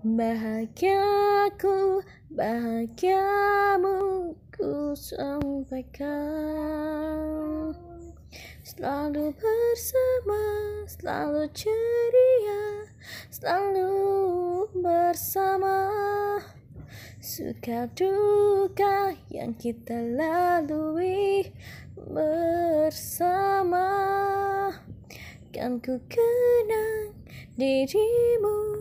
Bahagiaku, bahagiamu ku sampaikan Selalu bersama, selalu ceria Selalu bersama Suka duka yang kita lalui bersama Kan ku kenang dirimu